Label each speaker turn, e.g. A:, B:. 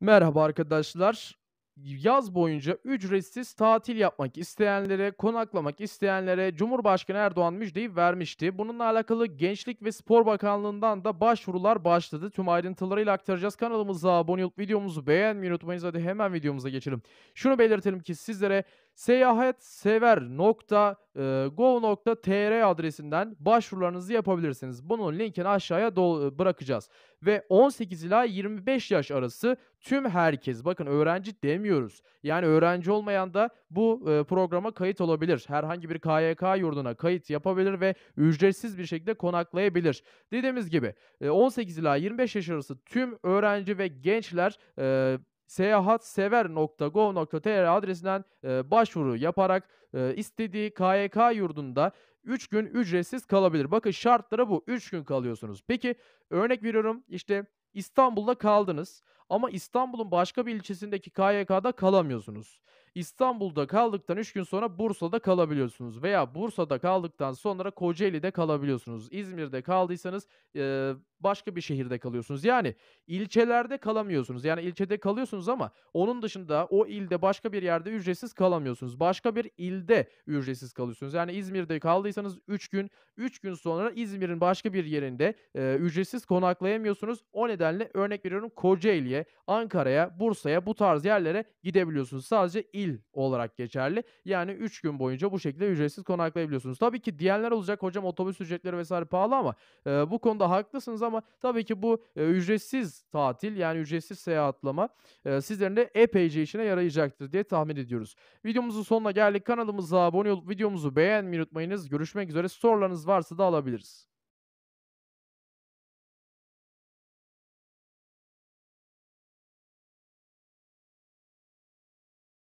A: Merhaba arkadaşlar. Yaz boyunca ücretsiz tatil yapmak isteyenlere, konaklamak isteyenlere Cumhurbaşkanı Erdoğan müjdeyi vermişti. Bununla alakalı Gençlik ve Spor Bakanlığı'ndan da başvurular başladı. Tüm ayrıntılarıyla aktaracağız. Kanalımıza abone olup videomuzu beğenmeyi unutmayınız. Hadi hemen videomuza geçelim. Şunu belirtelim ki sizlere seyahatsever.go.tr adresinden başvurularınızı yapabilirsiniz. Bunun linkini aşağıya bırakacağız. Ve 18 ila 25 yaş arası tüm herkes bakın öğrenci demiyoruz. Yani öğrenci olmayan da bu e, programa kayıt olabilir. Herhangi bir KYK yurduna kayıt yapabilir ve ücretsiz bir şekilde konaklayabilir. Dediğimiz gibi e, 18 ila 25 yaş arası tüm öğrenci ve gençler e, seyahatsever.gov.tr adresinden e, başvuru yaparak e, istediği KYK yurdunda 3 gün ücretsiz kalabilir. Bakın şartları bu. 3 gün kalıyorsunuz. Peki örnek veriyorum işte İstanbul'da kaldınız ama İstanbul'un başka bir ilçesindeki KYK'da kalamıyorsunuz. İstanbul'da kaldıktan 3 gün sonra Bursa'da kalabiliyorsunuz veya Bursa'da kaldıktan sonra Kocaeli'de kalabiliyorsunuz. İzmir'de kaldıysanız e, başka bir şehirde kalıyorsunuz. Yani ilçelerde kalamıyorsunuz. Yani ilçede kalıyorsunuz ama onun dışında o ilde başka bir yerde ücretsiz kalamıyorsunuz. Başka bir ilde ücretsiz kalıyorsunuz. Yani İzmir'de kaldıysanız 3 gün 3 gün sonra İzmir'in başka bir yerinde e, ücretsiz konaklayamıyorsunuz. O nedenle örnek veriyorum Kocaeli'ye, Ankara'ya, Bursa'ya bu tarz yerlere gidebiliyorsunuz. Sadece il dahil olarak geçerli. Yani 3 gün boyunca bu şekilde ücretsiz konaklayabiliyorsunuz. Tabii ki diyenler olacak hocam otobüs ücretleri vesaire pahalı ama e, bu konuda haklısınız ama tabii ki bu e, ücretsiz tatil yani ücretsiz seyahatlama e, sizlerin de epeyce işine yarayacaktır diye tahmin ediyoruz. Videomuzun sonuna geldik. Kanalımıza abone olup videomuzu beğenmeyi unutmayınız. Görüşmek üzere. Sorularınız varsa da alabiliriz.